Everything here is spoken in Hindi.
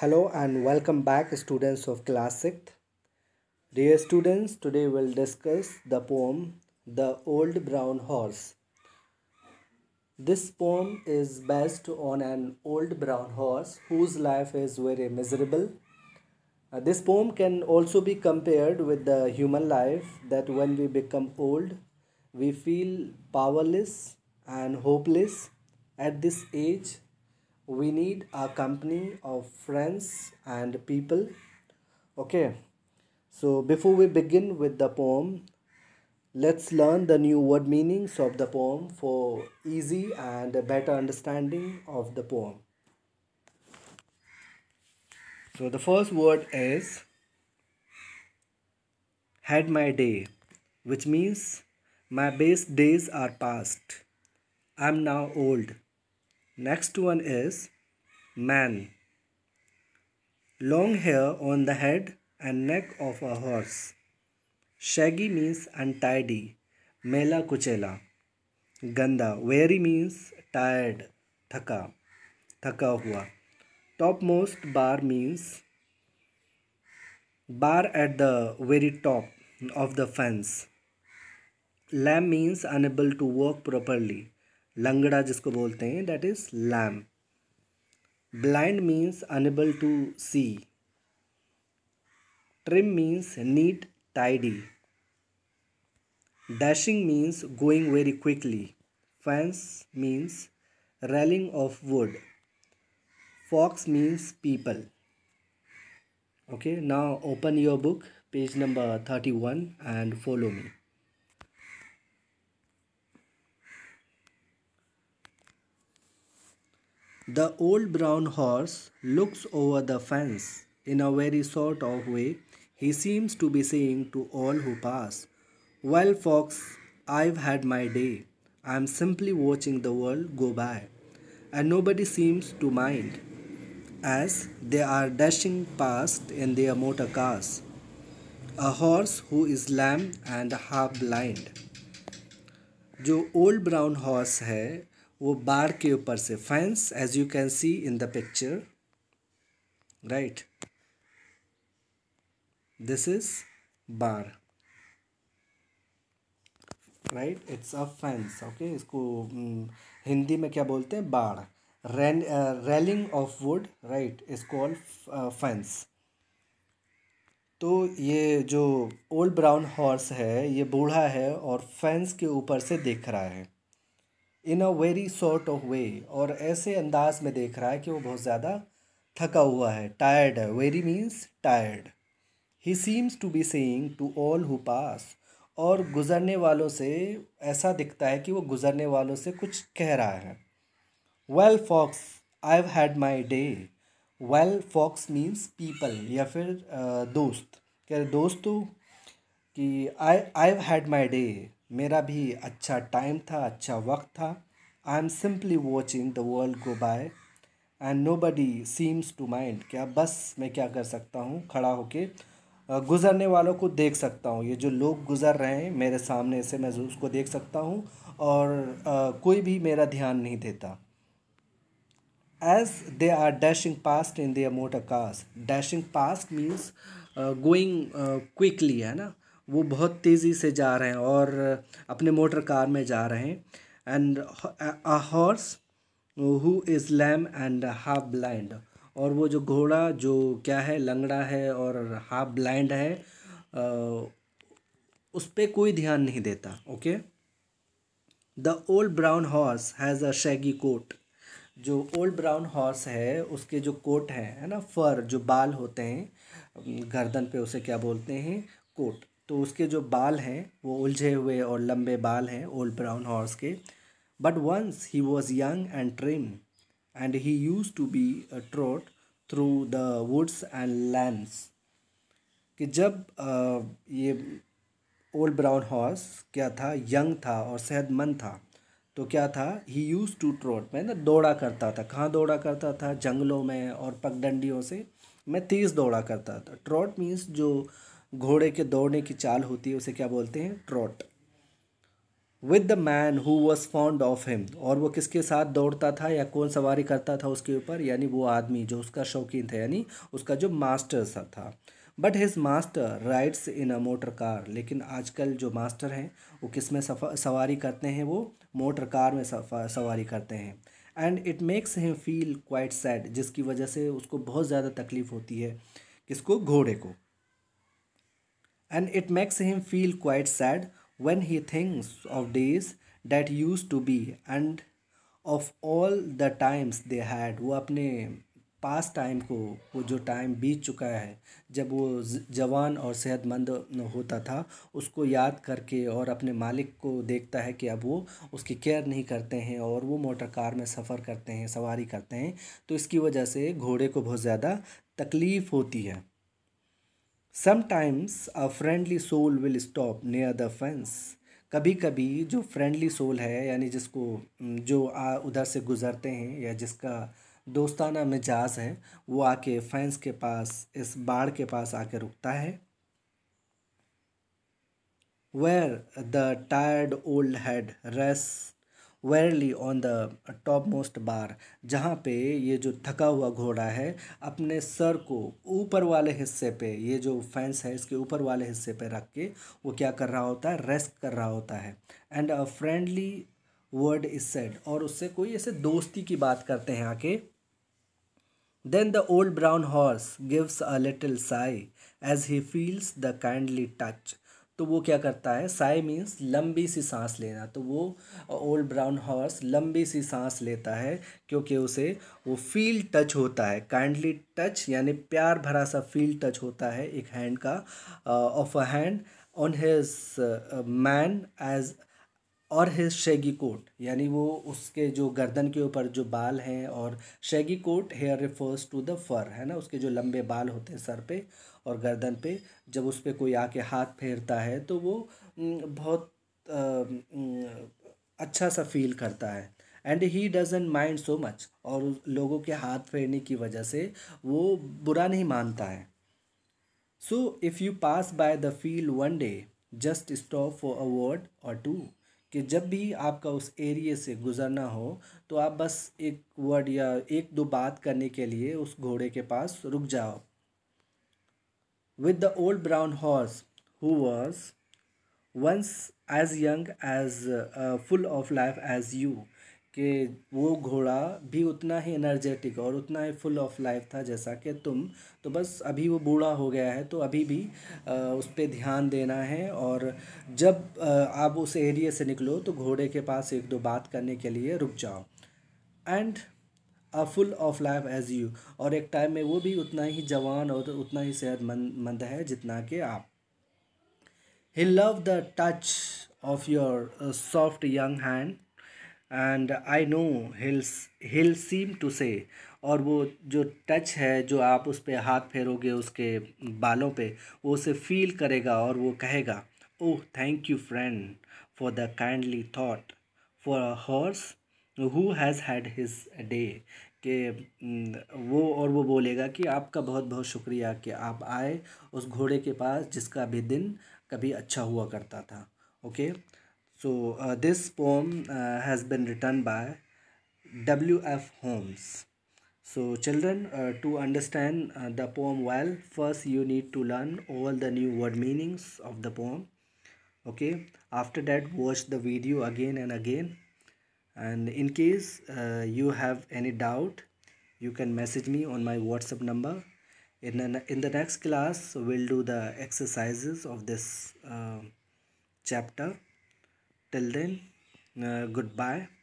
Hello and welcome back students of class 6th. Dear students, today we'll discuss the poem The Old Brown Horse. This poem is based on an old brown horse whose life is very miserable. Uh, this poem can also be compared with the human life that when we become old, we feel powerless and hopeless. At this age, we need a company of friends and people okay so before we begin with the poem let's learn the new word meanings of the poem for easy and better understanding of the poem so the first word is had my day which means my best days are past i'm now old Next one is man. Long hair on the head and neck of a horse. Shaggy means untidy. Mela kuchela. Ganda. Weary means tired. Thaka. Thaka hua. Topmost bar means bar at the very top of the fence. Lamb means unable to walk properly. लंगड़ा जिसको बोलते हैं that is lame blind means unable to see trim means neat tidy dashing means going very quickly fence means railing of wood folks means people okay ना open your book page number thirty one and follow me The old brown horse looks over the fence in a very sort of way. He seems to be saying to all who pass, Well, Fox, I've had my day. I'm simply watching the world go by. And nobody seems to mind as they are dashing past in their motor cars. A horse who is lamb and half blind. जो old brown horse है वो बाढ़ के ऊपर से fence as you can see in the picture right this is बाढ़ right it's a fence okay इसको mm, हिंदी में क्या बोलते हैं बाढ़ railing of wood right is called fence तो ये जो ओल्ड ब्राउन हॉर्स है ये बूढ़ा है और फैंस के ऊपर से देख रहा है in a very sort of way और ऐसे अंदाज में देख रहा है कि वो बहुत ज़्यादा थका हुआ है टायर्ड है very means tired he seems to be saying to all who pass और गुज़रने वालों से ऐसा दिखता है कि वो गुज़रने वालों से कुछ कह रहा है well folks I had my day well folks means people या फिर दोस्त कह रहे दोस्तों कि आई आई हैड माई डे मेरा भी अच्छा टाइम था अच्छा वक्त था I am simply watching the world go by and nobody seems to mind क्या बस मैं क्या कर सकता हूँ खड़ा होके गुज़रने वालों को देख सकता हूँ ये जो लोग गुज़र रहे हैं मेरे सामने से मैं उसको देख सकता हूँ और आ, कोई भी मेरा ध्यान नहीं देता as they are dashing past in their motor cars dashing past means going quickly है ना वो बहुत तेज़ी से जा रहे हैं और अपने मोटर कार में जा रहे हैं and a horse who is lame and half blind और वो जो घोड़ा जो क्या है लंगड़ा है और हाफ ब्लाइंड है आ, उस पर कोई ध्यान नहीं देता okay the old brown horse has a shaggy coat जो ओल्ड ब्राउन हॉर्स है उसके जो कोट हैं है ना फर जो बाल होते हैं गर्दन पे उसे क्या बोलते हैं कोट तो उसके जो बाल हैं वो उलझे हुए और लंबे बाल हैं ओल्ड ब्राउन हॉर्स के but once he was young and trim and he use to be trot through the woods and lands कि जब आ, ये ओल्ड ब्राउन हॉर्स क्या था यंग था और सेहतमंद था तो क्या था ही यूज़ टू ट्रोट मैं ना दौड़ा करता था कहाँ दौड़ा करता था जंगलों में और पगडंडियों से मैं तेज़ दौड़ा करता था ट्रोट मीन्स जो घोड़े के दौड़ने की चाल होती है उसे क्या बोलते हैं trot with the man who was fond of him और वो किसके साथ दौड़ता था या कौन सवारी करता था उसके ऊपर यानी वो आदमी जो उसका शौकीन था यानी उसका जो मास्टर सा था but his master rides in a motor car लेकिन आजकल जो मास्टर हैं वो किस में सवारी करते हैं वो मोटर कार में सवारी करते हैं and it makes him feel quite sad जिसकी वजह से उसको बहुत ज़्यादा तकलीफ़ होती है किसको घोड़े को and it makes him feel quite sad when he thinks of days that use to be and of all the times they had वो अपने पास टाइम को वो जो टाइम बीत चुका है जब वो जवान और सेहतमंद होता था उसको याद करके और अपने मालिक को देखता है कि अब वो उसकी केयर नहीं करते हैं और वो मोटर कार में सफ़र करते हैं सवारी करते हैं तो इसकी वजह से घोड़े को बहुत ज़्यादा तकलीफ़ होती है sometimes a friendly soul will stop near the fence कभी कभी जो फ्रेंडली सोल है यानी जिसको जो आ उधर से गुज़रते हैं या जिसका दोस्ताना मिजाज है वो आके फैंस के पास इस बाढ़ के पास आके रुकता है where the tired old head rest wearily on the top most bar जहाँ पे ये जो थका हुआ घोड़ा है अपने सर को ऊपर वाले हिस्से पे ये जो फैंस है इसके ऊपर वाले हिस्से पे रख के वो क्या कर रहा होता है रेस्ट कर रहा होता है and a friendly word is said और उससे कोई ऐसे दोस्ती की बात करते हैं आके then the old brown horse gives a little sigh as he feels the kindly touch तो वो क्या करता है साई मीन्स लंबी सी सांस लेना तो वो ओल्ड ब्राउन हॉर्स लंबी सी सांस लेता है क्योंकि उसे वो फील टच होता है काइंडली टच यानी प्यार भरा सा फील टच होता है एक हैंड का of a hand on his mane as और हिज शेगी कोट यानी वो उसके जो गर्दन के ऊपर जो बाल हैं और shaggy coat hair refers to the fur है ना उसके जो लंबे बाल होते हैं सर पे और गर्दन पे जब उस पर कोई आके हाथ फेरता है तो वो बहुत अच्छा सा फील करता है and he doesn't mind so much और लोगों के हाथ फेरने की वजह से वो बुरा नहीं मानता है so if you pass by the field one day just stop for a word or two कि जब भी आपका उस एरिए से गुज़रना हो तो आप बस एक वर्ड या एक दो बात करने के लिए उस घोड़े के पास रुक जाओ with the old brown horse who was once as young as full of life as you कि वो घोड़ा भी उतना ही एनर्जेटिक और उतना ही फुल ऑफ लाइफ था जैसा कि तुम तो बस अभी वो बूढ़ा हो गया है तो अभी भी आ, उस पर ध्यान देना है और जब आ, आप उस एरिया से निकलो तो घोड़े के पास एक दो बात करने के लिए रुक जाओ and a full of life as you और एक टाइम में वो भी उतना ही जवान और उतना ही सेहतमंद मंद है जितना कि आप he love the touch of your soft young hand and I know he'll he'll seem to say और वो जो टच है जो आप उस पर हाथ फेरोगे उसके बालों पे वो उसे फील करेगा और वो कहेगा oh thank you friend for the kindly thought for a horse who has had his day कि वो और वो बोलेगा कि आपका बहुत बहुत शुक्रिया कि आप आए उस घोड़े के पास जिसका भी दिन कभी अच्छा हुआ करता था okay okay? So uh, this poem uh, has been written by W.F. Holmes. So children, uh, to understand uh, the poem well, first you need to learn all the new word meanings of the poem. Okay, after that watch the video again and again. And in case uh, you have any doubt, you can message me on my WhatsApp number. In, the in the next class, we'll do the exercises of this uh, chapter till then uh, goodbye